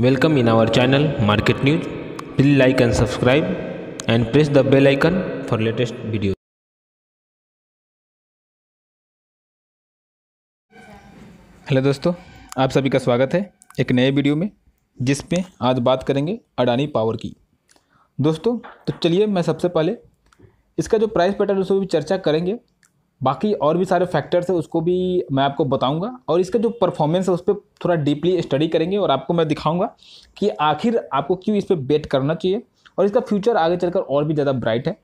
Welcome in our channel Market News. Please like and subscribe and press the bell icon for latest videos. Hello दोस्तों आप सभी का स्वागत है एक नए वीडियो में जिसमें आज बात करेंगे अडानी पावर की दोस्तों तो चलिए मैं सबसे पहले इसका जो प्राइस पैटर्न उस पर भी चर्चा करेंगे बाकी और भी सारे फैक्टर्स हैं उसको भी मैं आपको बताऊंगा और इसका जो परफॉर्मेंस है उस पर थोड़ा डीपली स्टडी करेंगे और आपको मैं दिखाऊंगा कि आखिर आपको क्यों इस पर बेट करना चाहिए और इसका फ्यूचर आगे चलकर और भी ज़्यादा ब्राइट है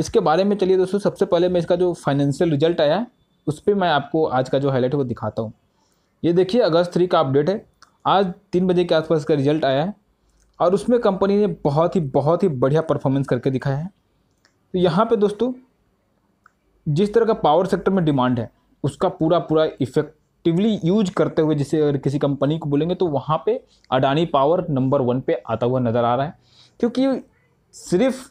इसके बारे में चलिए दोस्तों सबसे पहले मैं इसका जो फाइनेंशियल रिजल्ट आया है उस पर मैं आपको आज का जो हाईलाइट है वो दिखाता हूँ ये देखिए अगस्त थ्री का अपडेट है आज तीन बजे के आसपास इसका रिजल्ट आया है और उसमें कंपनी ने बहुत ही बहुत ही बढ़िया परफॉर्मेंस करके दिखाया है तो यहाँ पे दोस्तों जिस तरह का पावर सेक्टर में डिमांड है उसका पूरा पूरा इफेक्टिवली यूज करते हुए जिसे अगर किसी कंपनी को बोलेंगे तो वहाँ पे अडानी पावर नंबर वन पे आता हुआ नज़र आ रहा है क्योंकि सिर्फ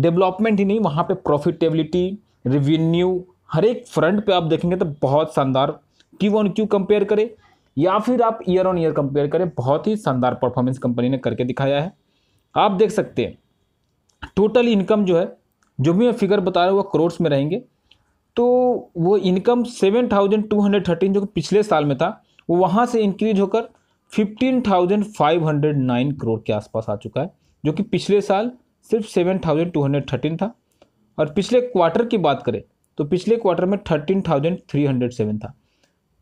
डेवलपमेंट ही नहीं वहाँ पे प्रॉफिटेबिलिटी रिवेन्यू हर एक फ्रंट पे आप देखेंगे तो बहुत शानदार क्यू ऑन क्यू कंपेयर करें या फिर आप ईयर ऑन ईयर कंपेयर करें बहुत ही शानदार परफॉर्मेंस कंपनी ने करके दिखाया है आप देख सकते हैं टोटल इनकम जो है जो भी मैं फिगर बता रहा हूँ वह करोड़्स में रहेंगे तो वो income seven thousand two hundred thirteen जो कि पिछले साल में था वो वहाँ से इंक्रीज होकर fifteen thousand five hundred nine crore के आसपास आ चुका है जो कि पिछले साल सिर्फ seven thousand two hundred thirteen था और पिछले क्वार्टर की बात करें तो पिछले क्वार्टर में thirteen thousand three hundred seven था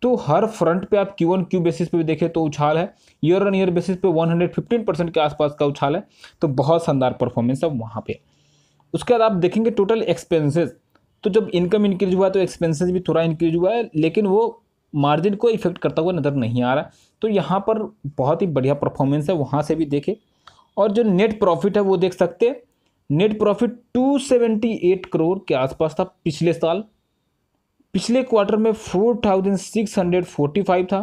तो हर फ्रंट पे आप क्यू वन क्यू बेसिस पे भी देखें तो उछाल है ईयर ऑन ईयर बेसिस पे वन हंड्रेड फिफ्टीन परसेंट के आसपास का उछाल है तो बहुत शानदार परफॉर्मेंस है वहाँ पे उसके बाद आप देखेंगे टोटल एक्सपेंसेस तो जब इनकम इंक्रीज हुआ तो एक्सपेंसेस भी थोड़ा इंक्रीज हुआ है लेकिन वो मार्जिन को इफेक्ट करता हुआ नज़र नहीं आ रहा तो यहाँ पर बहुत ही बढ़िया परफॉर्मेंस है वहाँ से भी देखें और जो नेट प्रॉफिट है वो देख सकते हैं नेट प्रॉफिट 278 करोड़ के आसपास था पिछले साल पिछले क्वार्टर में 4645 था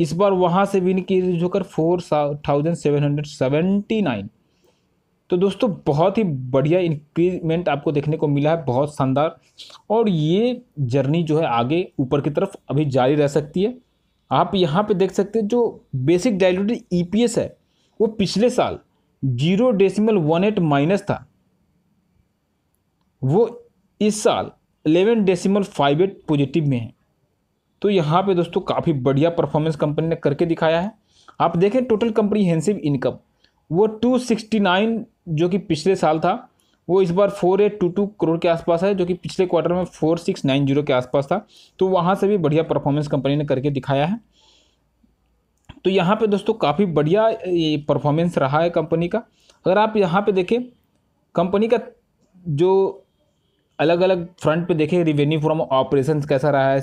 इस बार वहाँ से भी इंक्रीज होकर four thousand seven hundred seventy nine तो दोस्तों बहुत ही बढ़िया इंक्रीमेंट आपको देखने को मिला है बहुत शानदार और ये जर्नी जो है आगे ऊपर की तरफ अभी जारी रह सकती है आप यहाँ पे देख सकते हैं जो बेसिक डायलूटेड ईपीएस है वो पिछले साल zero decimal one eight minus था वो इस साल eleven decimal five eight positive में है तो यहाँ पे दोस्तों काफ़ी बढ़िया परफॉर्मेंस कंपनी ने करके दिखाया है आप देखें टोटल कंपनी हैंसिव इनकम वो टू सिक्सटी नाइन जो कि पिछले साल था वो इस बार four eight two two crore के आसपास है जो कि पिछले क्वार्टर में फोर सिक्स नाइन जीरो के आसपास था तो वहाँ से भी बढ़िया परफॉर्मेंस कंपनी ने करके दिखाया है तो यहाँ पे दोस्तों काफ़ी बढ़िया परफॉर्मेंस रहा है कंपनी का अगर आप यहाँ पे देखें कंपनी का जो अलग अलग फ्रंट पे देखें रिवेन्यू फ्रॉम ऑपरेशन कैसा रहा है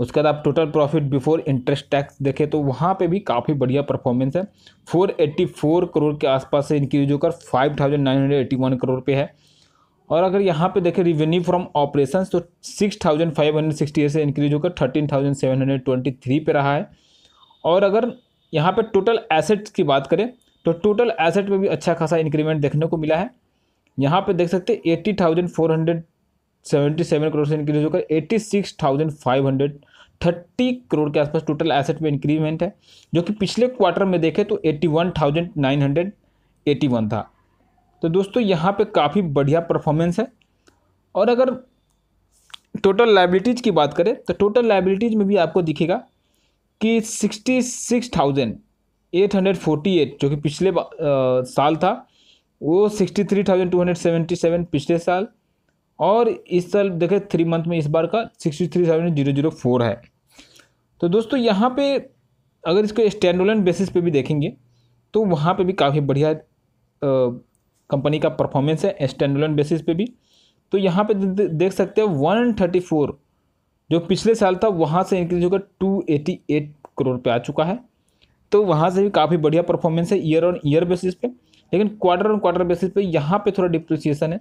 उसके बाद आप total profit before interest tax देखें तो वहाँ पे भी काफ़ी बढ़िया परफॉर्मेंस है 484 करोड़ के आसपास से इंक्रीज होकर 5,981 करोड़ पे है और अगर यहाँ पे देखें रिवेन्यू फ्रॉम ऑपरेशन तो 6,568 से इंक्रीज होकर 13,723 पे रहा है और अगर यहाँ पे टोटल एसेट्स की बात करें तो टोटल एसेट में भी अच्छा खासा इंक्रीमेंट देखने को मिला है यहाँ पर देख सकते eighty thousand four hundred seventy seven crore से इंक्रीज होकर eighty six thousand five hundred thirty crore के आसपास टोटल एसेट में इंक्रीमेंट है जो कि पिछले क्वार्टर में देखें तो eighty one thousand nine hundred eighty one था तो दोस्तों यहाँ पे काफ़ी बढ़िया परफॉर्मेंस है और अगर टोटल लाइबिलिटीज़ की बात करें तो टोटल लाइबिलिटीज़ में भी आपको दिखेगा कि sixty six thousand eight hundred forty eight जो कि पिछले आ, साल था वो sixty three thousand two hundred seventy seven पिछले साल और इस साल देखें थ्री मंथ में इस बार का sixty three seven zero zero four है तो दोस्तों यहाँ पे अगर इसको स्टैंडोलन बेसिस पे भी देखेंगे तो वहाँ पे भी काफ़ी बढ़िया कंपनी का परफॉर्मेंस है स्टैंडोलन बेसिस पे भी तो यहाँ पे देख सकते हैं वन थर्टी फोर जो पिछले साल था वहाँ से इंक्रीज होकर टू एटी एट करोड़ पे आ चुका है तो वहाँ से भी काफ़ी बढ़िया परफॉर्मेंस है ईयर ऑन ईयर बेसिस पे लेकिन क्वार्टर ऑन क्वार्टर बेसिस पे यहाँ पे थोड़ा डिप्रिसिएशन है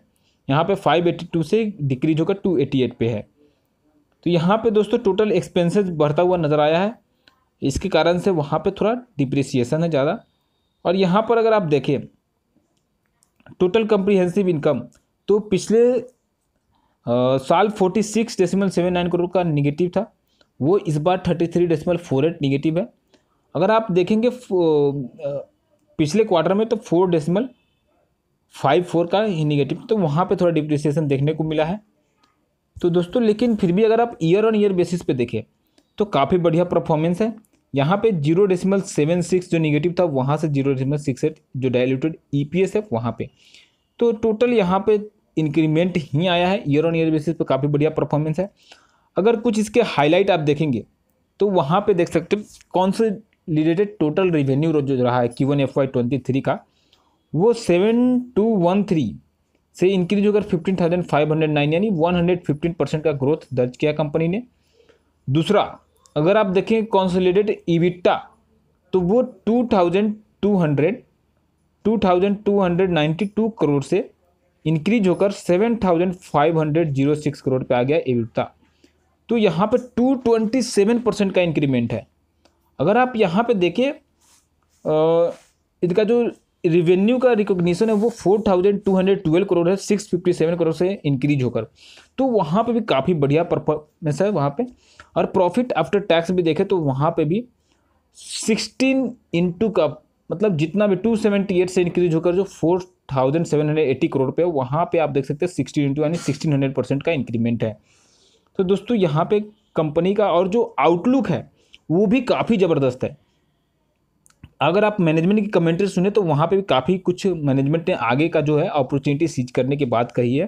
यहाँ पे 582 से डिक्रीज होकर 288 पे है तो यहाँ पे दोस्तों टोटल एक्सपेंसेस बढ़ता हुआ नज़र आया है इसके कारण से वहाँ पे थोड़ा डिप्रिसिएशन है ज़्यादा और यहाँ पर अगर आप देखें टोटल कंप्रीहेंसिव इनकम तो पिछले आ, साल forty six decimal seven nine crore का निगेटिव था वो इस बार thirty three decimal four eight negative है अगर आप देखेंगे पिछले क्वार्टर में तो फोर डेसिमल फाइव फोर का ही निगेटिव तो वहाँ पे थोड़ा डिप्रिसिएशन देखने को मिला है तो दोस्तों लेकिन फिर भी अगर आप ईयर ऑन ईयर बेसिस पे देखें तो काफ़ी बढ़िया परफॉर्मेंस है यहाँ पे जीरो डेसिमल सेवन सिक्स जो निगेटिव था वहाँ से जीरो डेसिमल सिक्स एट जो डायल्यूटेड ई पी एस है वहाँ पर तो टोटल यहाँ पर इंक्रीमेंट ही आया है ईयर ऑन ईयर बेसिस पर काफ़ी बढ़िया परफॉर्मेंस है अगर कुछ इसके हाईलाइट आप देखेंगे तो वहाँ पर देख सकते कौन से रिलेटेड टोटल रिवेन्यू जो रहा है Q one F Y twenty three का वो सेवन टू वन थ्री से इंक्रीज होकर fifteen thousand five hundred nine यानी वन हंड्रेड फिफ्टीन परसेंट का ग्रोथ दर्ज किया कंपनी ने दूसरा अगर आप देखें कॉन्सोलेटेड इविटा तो वो two thousand two hundred two thousand two hundred ninety two crore से इंक्रीज होकर seven thousand five hundred zero six crore पे आ गया इविटा तो यहाँ पे टू ट्वेंटी सेवन परसेंट का इंक्रीमेंट है अगर आप यहाँ पे देखें इसका जो रिवेन्यू का रिकॉग्निशन है वो four thousand two hundred twelve crore है सिक्स फिफ्टी सेवन करोड़ से इंक्रीज होकर तो वहाँ पे भी काफ़ी बढ़िया परफॉर्मेंस है वहाँ पे और प्रॉफिट आफ्टर टैक्स भी देखें तो वहाँ पे भी सिक्सटीन इंटू का मतलब जितना भी टू सेवेंटी एट से इंक्रीज होकर जो four thousand seven hundred eighty crore पे वहाँ पे आप देख सकते हैं सिक्सटीन इंटू यानी सिक्सटीन हंड्रेड परसेंट का इंक्रीमेंट है तो दोस्तों यहाँ पे कंपनी का और जो आउटलुक है वो भी काफ़ी ज़बरदस्त है अगर आप मैनेजमेंट की कमेंट्री सुने तो वहाँ पे भी काफ़ी कुछ मैनेजमेंट ने आगे का जो है अपॉर्चुनिटी सीज करने की बात कही है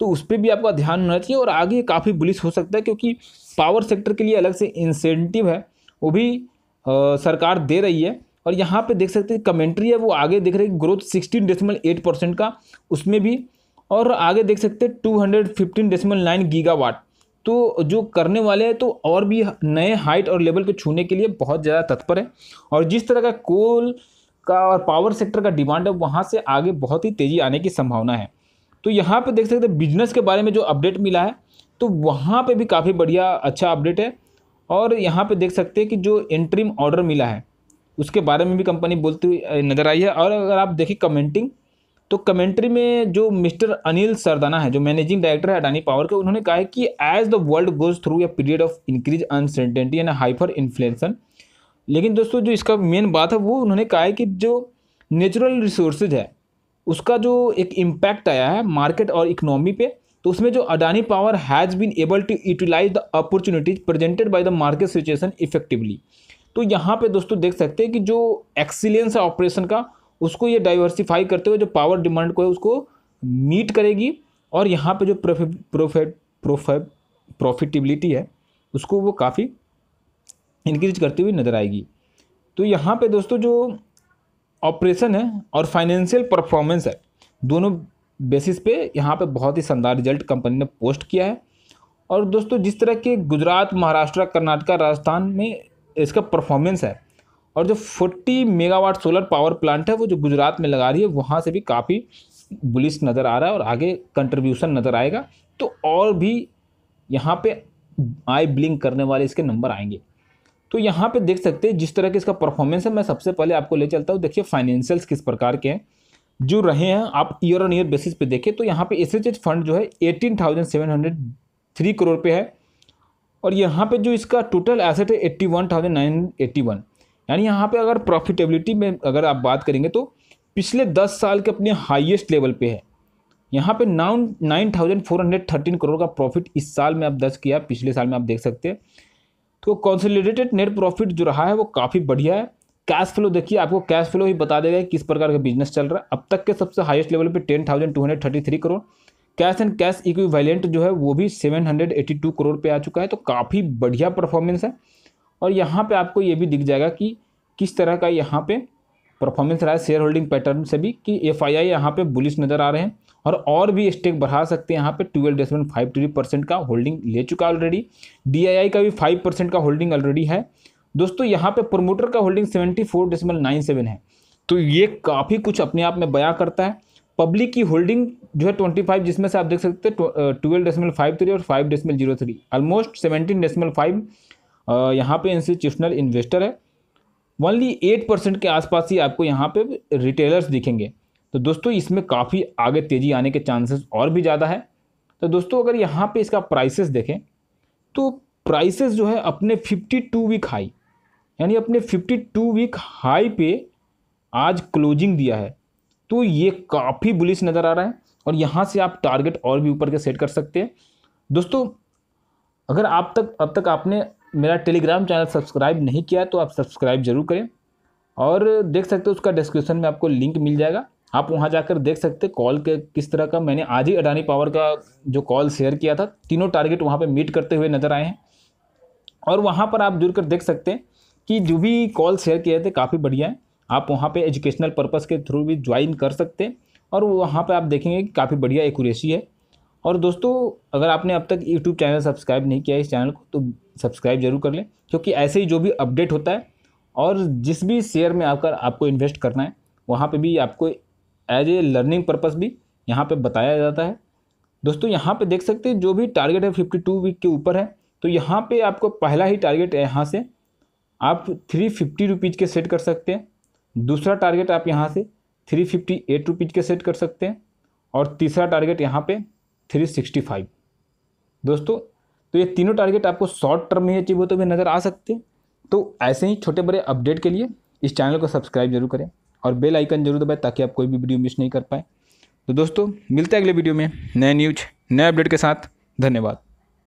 तो उस पर भी आपका ध्यान होना चाहिए और आगे काफ़ी बुलिस हो सकता है क्योंकि पावर सेक्टर के लिए अलग से इंसेंटिव है वो भी आ, सरकार दे रही है और यहाँ पे देख सकते हैं कमेंट्री है वो आगे देख रहे हैं growth sixteen decimal eight percent का उसमें भी और आगे देख सकते हैं two hundred fifteen decimal nine gigawatt तो जो करने वाले हैं तो और भी नए हाइट और लेवल को छूने के लिए बहुत ज़्यादा तत्पर है और जिस तरह का कोल का और पावर सेक्टर का डिमांड है वहाँ से आगे बहुत ही तेज़ी आने की संभावना है तो यहाँ पे देख सकते हैं बिजनेस के बारे में जो अपडेट मिला है तो वहाँ पे भी काफ़ी बढ़िया अच्छा अपडेट है और यहाँ पे देख सकते हैं कि जो एंट्रीम ऑर्डर मिला है उसके बारे में भी कंपनी बोलती हुई नज़र आई है और अगर आप देखिए कमेंटिंग तो कमेंट्री में जो मिस्टर अनिल सरदाना है जो मैनेजिंग डायरेक्टर है अडानी पावर के उन्होंने कहा है कि as the world goes through a period of increase uncertainty and hyperinflation लेकिन दोस्तों जो इसका मेन बात है वो उन्होंने कहा है कि जो नेचुरल रिसोर्सेज है उसका जो एक इम्पैक्ट आया है मार्केट और इकोनॉमी पे तो उसमें जो Adani Power has been able to utilize the opportunities presented by the market situation effectively तो यहाँ पे दोस्तों देख सकते हैं कि जो एक्सीलेंस है ऑपरेशन का उसको ये डाइवर्सिफाई करते हुए जो पावर डिमांड को है उसको मीट करेगी और यहाँ पे जो प्रोफिट प्रोफिट प्रॉफिटेबिलिटी है उसको वो काफ़ी इंक्रीज करती हुई नज़र आएगी तो यहाँ पे दोस्तों जो ऑपरेशन है और फाइनेंशियल परफॉर्मेंस है दोनों बेसिस पे यहाँ पे बहुत ही शानदार रिजल्ट कंपनी ने पोस्ट किया है और दोस्तों जिस तरह के गुजरात महाराष्ट्र कर्नाटका राजस्थान में इसका परफॉर्मेंस है और जो 40 मेगावाट सोलर पावर प्लांट है वो जो गुजरात में लगा रही है वहाँ से भी काफ़ी बुलिस नज़र आ रहा है और आगे कंट्रीब्यूशन नज़र आएगा तो और भी यहाँ पे आई ब्लिंक करने वाले इसके नंबर आएंगे तो यहाँ पे देख सकते हैं जिस तरह के इसका परफॉर्मेंस है मैं सबसे पहले आपको ले चलता हूँ देखिए फाइनेंशियल्स किस प्रकार के हैं जो रहे हैं आप ईयर ऑन ईयर बेसिस पे देखें तो यहाँ पे एस एच फंड जो है eighteen thousand seven hundred three crore पे है और यहाँ पे जो इसका टोटल एसेट है eighty one thousand nine eighty one यानी यहाँ पे अगर प्रॉफिटेबिलिटी में अगर आप बात करेंगे तो पिछले दस साल के अपने हाईएस्ट लेवल पे है यहाँ पे नाउन nine thousand four hundred thirteen crore का प्रॉफिट इस साल में आप दर्ज किया पिछले साल में आप देख सकते हैं तो कॉन्सोलिडेटेड नेट प्रॉफिट जो रहा है वो काफ़ी बढ़िया है कैश फ्लो देखिए आपको कैश फ्लो ही बता देगा किस प्रकार का बिजनेस चल रहा है अब तक के सबसे हाईएस्ट लेवल पे ten thousand two hundred thirty three crore cash and cash equivalent जो है वो भी seven hundred eighty two crore पे आ चुका है तो काफ़ी बढ़िया परफॉर्मेंस है और यहाँ पे आपको ये भी दिख जाएगा कि किस तरह का यहाँ पे परफॉर्मेंस रहा है शेयर होल्डिंग पैटर्न से भी कि एफ आई आई यहाँ पर बुलिस नज़र आ रहे हैं और और भी स्टेक बढ़ा सकते हैं यहाँ पे twelve decimal five three percent का होल्डिंग ले चुका ऑलरेडी डी आई आई का भी फाइव परसेंट का होल्डिंग ऑलरेडी है दोस्तों यहाँ पे प्रमोटर का holding seventy four decimal nine seven है तो ये काफ़ी कुछ अपने आप में बयां करता है पब्लिक की होल्डिंग जो है ट्वेंटी फाइव जिसमें से आप देख सकते हैं ट्वेल्व डेसमल फाइव थ्री और five decimal zero three almost seventeen decimal five यहाँ पे इंस्टीट्यूशनल इन्वेस्टर है ओनली एट परसेंट के आसपास ही आपको यहाँ पे रिटेलर्स दिखेंगे तो दोस्तों इसमें काफ़ी आगे तेज़ी आने के चांसेस और भी ज़्यादा है तो दोस्तों अगर यहाँ पे इसका प्राइसेस देखें तो प्राइसेस जो है अपने 52 वीक हाई यानी अपने 52 वीक हाई पे आज क्लोजिंग दिया है तो ये काफ़ी बुलिश नज़र आ रहा है और यहाँ से आप टारगेट और भी ऊपर के सेट कर सकते हैं दोस्तों अगर आप तक अब तक आपने मेरा टेलीग्राम चैनल सब्सक्राइब नहीं किया है तो आप सब्सक्राइब जरूर करें और देख सकते हो उसका डिस्क्रिप्शन में आपको लिंक मिल जाएगा आप वहाँ जाकर देख सकते कॉल के किस तरह का मैंने आज ही अडानी पावर का जो कॉल शेयर किया था तीनों टारगेट वहाँ पर मीट करते हुए नज़र आए हैं और वहाँ पर आप जुड़ कर देख सकते हैं कि जो भी कॉल शेयर किए थे काफ़ी बढ़िया है आप वहाँ पे एजुकेशनल पर्पस के थ्रू भी ज्वाइन कर सकते हैं और वहाँ पर आप देखेंगे कि काफ़ी बढ़िया एकूरेसी है और दोस्तों अगर आपने अब तक यूट्यूब चैनल सब्सक्राइब नहीं किया इस चैनल को तो सब्सक्राइब जरूर कर लें क्योंकि ऐसे ही जो भी अपडेट होता है और जिस भी शेयर में आकर आपको इन्वेस्ट करना है वहाँ पर भी आपको एज ए लर्निंग पर्पज़ भी यहाँ पर बताया जाता है दोस्तों यहाँ पर देख सकते हैं जो भी टारगेट है फिफ्टी टू वीक के ऊपर है तो यहाँ पर आपको पहला ही टारगेट है यहाँ से आप थ्री फिफ्टी रुपीज़ के सेट कर सकते हैं दूसरा टारगेट आप यहाँ से थ्री फिफ्टी एट रुपीज़ के सेट कर सकते हैं और तीसरा टारगेट यहाँ पे थ्री सिक्सटी फाइव दोस्तों तो ये तीनों टारगेट आपको शॉर्ट टर्म में अचीव होते हुए नज़र आ सकते हैं तो ऐसे ही छोटे बड़े अपडेट के लिए इस चैनल को सब्सक्राइब जरूर करें और बेल आइकन जरूर दबाएं ताकि आप कोई भी वीडियो मिस नहीं कर पाएँ तो दोस्तों मिलते हैं अगले वीडियो में नए न्यूज नए अपडेट के साथ धन्यवाद